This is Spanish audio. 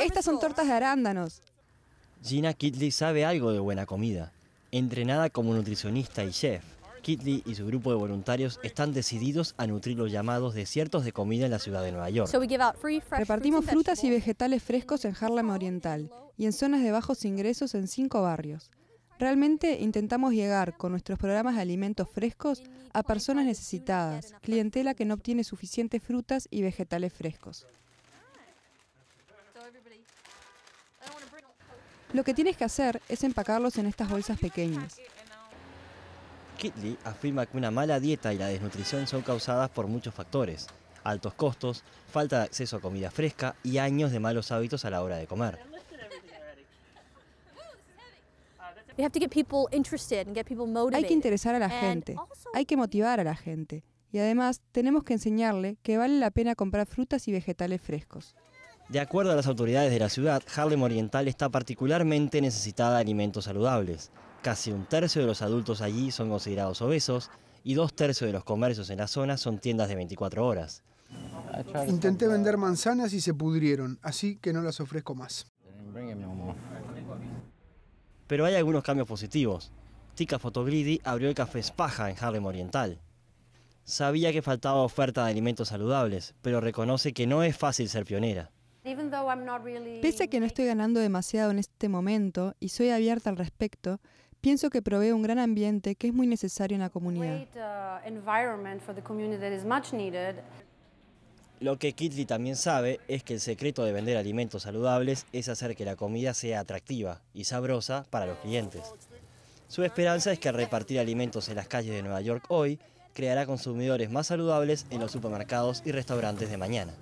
Estas son tortas de arándanos. Gina Kitley sabe algo de buena comida. Entrenada como nutricionista y chef, Kitley y su grupo de voluntarios están decididos a nutrir los llamados desiertos de comida en la ciudad de Nueva York. Repartimos frutas y vegetales frescos en Harlem Oriental y en zonas de bajos ingresos en cinco barrios. Realmente intentamos llegar con nuestros programas de alimentos frescos a personas necesitadas, clientela que no obtiene suficientes frutas y vegetales frescos. Lo que tienes que hacer es empacarlos en estas bolsas pequeñas. Kitley afirma que una mala dieta y la desnutrición son causadas por muchos factores, altos costos, falta de acceso a comida fresca y años de malos hábitos a la hora de comer. Hay que interesar a la gente, hay que motivar a la gente y además tenemos que enseñarle que vale la pena comprar frutas y vegetales frescos. De acuerdo a las autoridades de la ciudad, Harlem Oriental está particularmente necesitada de alimentos saludables. Casi un tercio de los adultos allí son considerados obesos y dos tercios de los comercios en la zona son tiendas de 24 horas. Intenté vender manzanas y se pudrieron, así que no las ofrezco más. Pero hay algunos cambios positivos. Tika Fotogridi abrió el café Spaja en Harlem Oriental. Sabía que faltaba oferta de alimentos saludables, pero reconoce que no es fácil ser pionera. Pese a que no estoy ganando demasiado en este momento y soy abierta al respecto, pienso que provee un gran ambiente que es muy necesario en la comunidad. Uh, Lo que Kitley también sabe es que el secreto de vender alimentos saludables es hacer que la comida sea atractiva y sabrosa para los clientes. Su esperanza es que repartir alimentos en las calles de Nueva York hoy, creará consumidores más saludables en los supermercados y restaurantes de mañana.